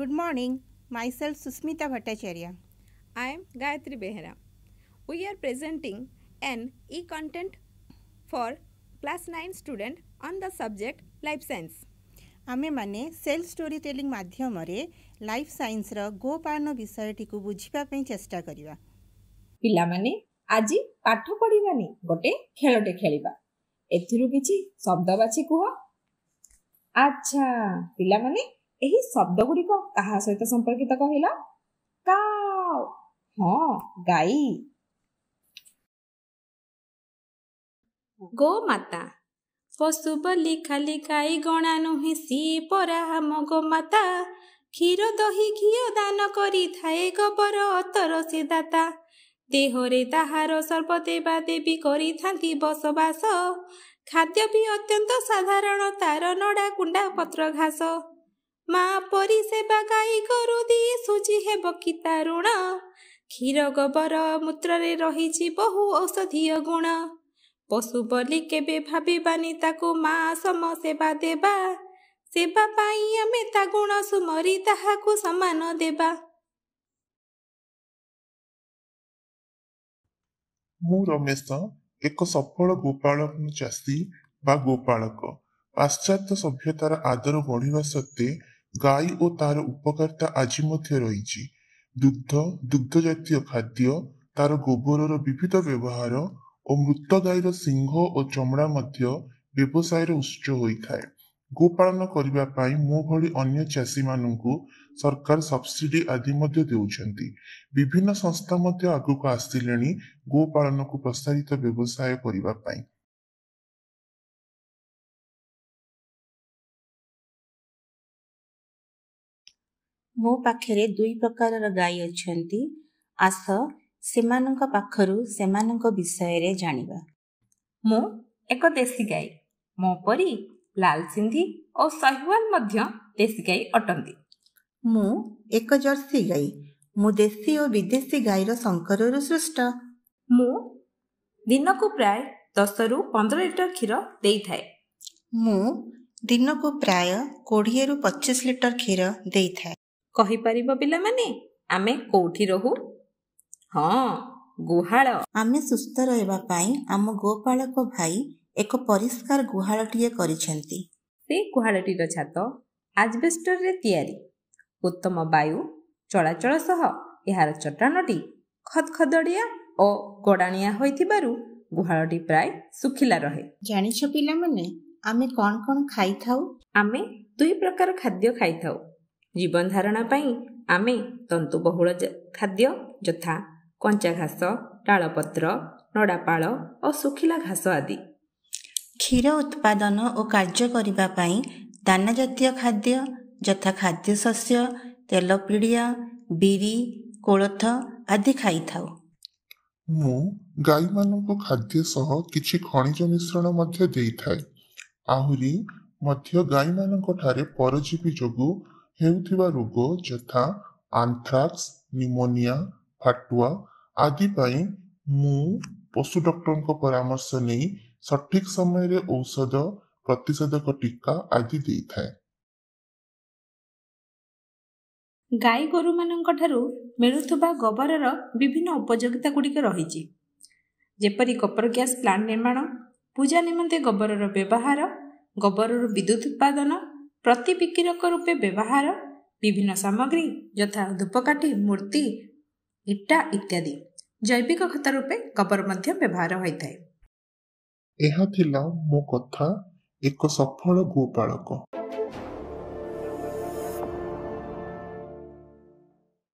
Good morning. Myself Susmita Bhattacharya. I am Gayatri Behera. We are presenting an e-content for class 9 student on the subject life science. ଆମେମାନେ cell story telling ମାଧ୍ୟମରେ life ସାଇନ୍ସର ଗୋପାଳନ ବିଷୟଟିକୁ ବୁଝିବା ପାଇଁ ଚେଷ୍ଟା କରିବା ପିଲାମାନେ ଆଜି ପାଠ ପଢ଼ିବାନି ଗୋଟେ ଖେଳଟେ ଖେଳିବା ଏଥିରୁ କିଛି ଶବ୍ଦ ବାଛି କୁହ ଆଚ୍ଛା ପିଲାମାନେ ଏହି ଶବ୍ଦ ଗୁଡ଼ିକ କାହା ସହିତ ସମ୍ପର୍କିତ କହିଲା ହଁ ଗାଈ ଗୋ ପଶୁ ବୋଲି ଖାଲି ଗାଈ ଗଣା ନୁହେଁ ସି ପରା ଆମ ଗୋ କ୍ଷୀର ଦହି ଘିଅ ଦାନ କରିଥାଏ ଗୋବର ଅତର ସେ ଦାତା ଦେହରେ ତାହାର ସର୍ବ ଦେବା ଦେବୀ କରିଥାନ୍ତି ବସବାସ ଖାଦ୍ୟ ବି ଅତ୍ୟନ୍ତ ସାଧାରଣ ତାର ନଡ଼ା କୁଣ୍ଡା ପତ୍ର ଘାସ ମା ପରି ସେବା ଗାଈ ଘରୁ ଦିଶୁଛି ହେବ କି ତାରୁଣ କ୍ଷୀର ଗୋବର ମୂତ୍ରରେ ରହିଛି ବହୁ ଔଷଧୀୟ ଗୁଣ ପଶୁ ବୋଲି କେବେ ଭାବିବାନି ତାକୁ ମା ସମ ସେବା ଦେବା ସେବା ପାଇଁ ଆମେ ତା ଗୁଣ ସୁମରି ତାହାକୁ ସମାନ ଦେବା ମୁଁ ରମେଶ ଏକ ସଫଳ ଗୋପାଳ ଚାଷୀ ବା ଗୋପାଳକ ପାଶ୍ଚାତ୍ୟ ସଭ୍ୟତାର ଆଦର ବଢିବା ସତ୍ତ୍ୱେ ଗାଈ ଓ ତାର ଉପକାରିତା ଆଜି ମଧ୍ୟ ରହିଛି ଦୁଗ୍ଧ ଦୁଗ୍ଧ ଜାତୀୟ ଖାଦ୍ୟ ତାର ଗୋବରର ବିବିଧ ବ୍ୟବହାର ଓ ମୃତ ଗାଈର ସିଂହ ଓ ଚମଡ଼ା ମଧ୍ୟ ବ୍ୟବସାୟର ଉତ୍ସ ହୋଇଥାଏ ଗୋପାଳନ କରିବା ପାଇଁ ମୋ ଭଳି ଅନ୍ୟ ଚାଷୀ ମାନଙ୍କୁ ସରକାର ସବସିଡି ଆଦି ମଧ୍ୟ ଦେଉଛନ୍ତି ବିଭିନ୍ନ ସଂସ୍ଥା ମଧ୍ୟ ଆଗକୁ ଆସିଲେଣି ଗୋପାଳନକୁ ପ୍ରସାରିତ ବ୍ୟବସାୟ କରିବା ପାଇଁ ମୋ ପାଖରେ ଦୁଇ ପ୍ରକାରର ଗାଈ ଅଛନ୍ତି ଆସ ସେମାନଙ୍କ ପାଖରୁ ସେମାନଙ୍କ ବିଷୟରେ ଜାଣିବା ମୁଁ ଏକ ଦେଶୀ ଗାଈ ମୋ ପରି ଲାଲ ସିନ୍ଧି ଓ ସହିୱାଲ ମଧ୍ୟ ଦେଶୀ ଗାଈ ଅଟନ୍ତି ମୁଁ ଏକ ଜର୍ସି ଗାଈ ମୁଁ ଦେଶୀ ଓ ବିଦେଶୀ ଗାଈର ଶଙ୍କରରୁ ସୃଷ୍ଟ ମୁଁ ଦିନକୁ ପ୍ରାୟ ଦଶରୁ ପନ୍ଦର ଲିଟର କ୍ଷୀର ଦେଇଥାଏ ମୁଁ ଦିନକୁ ପ୍ରାୟ କୋଡ଼ିଏରୁ ପଚିଶ ଲିଟର କ୍ଷୀର ଦେଇଥାଏ କହିପାରିବ ପିଲାମାନେ ଆମେ କେଉଁଠି ରହୁ ହଁ ଗୁହାଳ ଆମେ ସୁସ୍ଥ ରହିବା ପାଇଁ ଆମ ଗୋପାଳକ ଭାଇ ଏକ ପରିଷ୍କାର ଗୁହାଳଟିଏ କରିଛନ୍ତି ସେ ଗୁହାଳଟିର ଛାତ ଆଜବେଷ୍ଟରରେ ତିଆରି ଉତ୍ତମ ବାୟୁ ଚଳାଚଳ ସହ ଏହାର ଚଟାଣଟି ଖଦଖଦଡ଼ିଆ ଓ ଗୋଡ଼ାଣିଆ ହୋଇଥିବାରୁ ଗୁହାଳଟି ପ୍ରାୟ ଶୁଖିଲା ରହେ ଜାଣିଛ ପିଲାମାନେ ଆମେ କ'ଣ କ'ଣ ଖାଇଥାଉ ଆମେ ଦୁଇ ପ୍ରକାର ଖାଦ୍ୟ ଖାଇଥାଉ ଜୀବନ ଜୀବନଧାରଣ ପାଇଁ ଆମେ ତନ୍ତୁବହୁଳ ଖାଦ୍ୟ ଯଥା କଞ୍ଚା ଘାସ ଡାଳପତ୍ର ନଡ଼ାପାଳ ଓ ଶୁଖିଲା ଘାସ ଆଦି କ୍ଷୀର ଉତ୍ପାଦନ ଓ କାର୍ଯ୍ୟ କରିବା ପାଇଁ ଜାତୀୟ ଖାଦ୍ୟ ଯଥା ଖାଦ୍ୟଶସ୍ୟ ତେଲ ପିଡ଼ିଆ ବିରି କୋଳଥ ଆଦି ଖାଇଥାଉ ମୁଁ ଗାଈମାନଙ୍କୁ ଖାଦ୍ୟ ସହ କିଛି ଖଣିଜ ମିଶ୍ରଣ ମଧ୍ୟ ଦେଇଥାଏ ଆହୁରି ମଧ୍ୟ ଗାଈମାନଙ୍କ ଠାରେ ପରଜୀବୀ ଯୋଗୁଁ ହେଉଥିବା ରୋଗ ଯଥା ଆନ୍ଥ୍ରାକ୍ସ ନିମୋନିଆ ଫାଟୁଆ ଆଦି ପାଇଁ ମୁଁ ପଶୁ ଡକ୍ଟରଙ୍କ ପରାମର୍ଶ ନେଇ ସଠିକ୍ ସମୟରେ ଔଷଧ ପ୍ରତିଷେଧକ ଟିକା ଆଦି ଦେଇଥାଏ ଗାଈ ଗୋରୁମାନଙ୍କ ଠାରୁ ମିଳୁଥିବା ଗୋବରର ବିଭିନ୍ନ ଉପଯୋଗିତା ଗୁଡ଼ିକ ରହିଛି ଯେପରି କପର ଗ୍ୟାସ୍ ପ୍ଲାଣ୍ଟ ନିର୍ମାଣ ପୂଜା ନିମନ୍ତେ ଗୋବରର ବ୍ୟବହାର ଗୋବରରୁ ବିଦ୍ୟୁତ୍ ଉତ୍ପାଦନ ପ୍ରତିବିକିରକ ରୂପେ ବ୍ୟବହାର ବିଭିନ୍ନ ସାମଗ୍ରୀ ଯଥା ଧୂପକାଠି ମୂର୍ତ୍ତି ଇଟା ଇତ୍ୟାଦି ଜୈବିକ ଖତ ରୂପେ ଗୋବର ମଧ୍ୟ ବ୍ୟବହାର ହୋଇଥାଏ ଏହା ଥିଲା ମୋ କଥା ଏକ ସଫଳ ଗୋପାଳକ